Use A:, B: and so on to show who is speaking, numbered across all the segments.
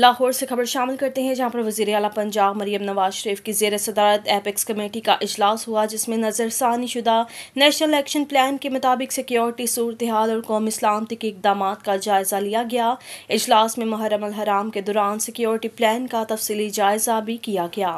A: لاہور سے خبر شامل کرتے ہیں جہاں پر وزیر اعلیٰ پنجاب مریم نواز شریف کی زیر صدارت کمیٹی کا اجلاس ہوا جس میں نظر ثانی شدہ نیشنل ایکشن پلان کے مطابق سیکیورٹی صورتحال اور قوم اقدامات کا جائزہ لیا گیا اجلاس میں محرم الحرام کے دوران سیکیورٹی پلان کا تفصیلی جائزہ بھی کیا گیا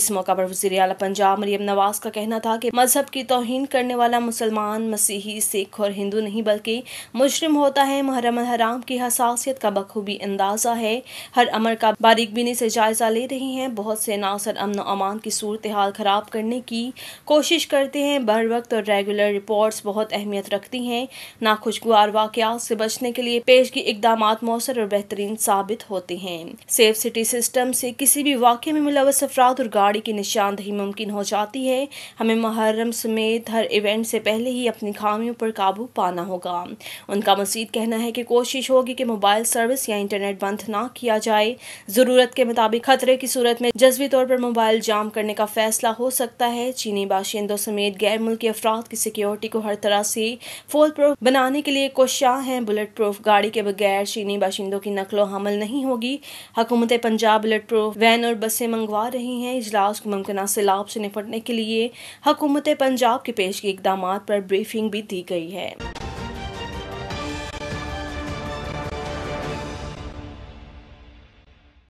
A: اس موقع پر وزیر اعلیٰ پنجاب مریم نواز کا کہنا تھا کہ مذہب کی توہین کرنے والا مسلمان مسیحی سکھ اور ہندو نہیں بلکہ مجرم ہوتا ہے محرم الحرام کی حساسیت کا بخوبی اندازہ ہے ہر عمر کا باریک بینی سے جائزہ لے رہی ہیں بہت سے ناصر امن و امان کی صورتحال خراب کرنے کی کوشش کرتے ہیں بر وقت اور ریگولر رپورٹس بہت اہمیت رکھتی ہیں ناخوشگوار واقعات سے بچنے کے لیے پیشگی اقدامات مؤثر اور بہترین ثابت ہوتے ہیں سیف سٹی سسٹم سے کسی بھی واقعے میں ملوث افراد اور گاڑی کی نشاندہی ممکن ہو جاتی ہے ہمیں محرم سمیت ہر ایونٹ سے پہلے ہی اپنی خامیوں پر قابو پانا ہوگا ان کا مزید کہنا ہے کہ کوشش ہوگی کہ موبائل سروس یا انٹرنیٹ بند نہ کیا جائے ضرورت کے مطابق خطرے کی صورت میں جزوی طور پر موبائل جام کرنے کا فیصلہ ہو سکتا ہے چینی باشندوں سمیت غیر ملکی افراد کی سیکیورٹی کو ہر طرح سے فول پروف بنانے کے لیے کوشش ہیں بلٹ پروف گاڑی کے بغیر چینی باشندوں کی نقل و حمل نہیں ہوگی حکومت پنجاب بلٹ پروف وین اور بسیں منگوا رہی ہیں اجلاس کو ممکنہ سیلاب سے نپٹنے کے لیے حکومت پنجاب کے پیشگی اقدامات پر بریفنگ بھی دی گئی ہے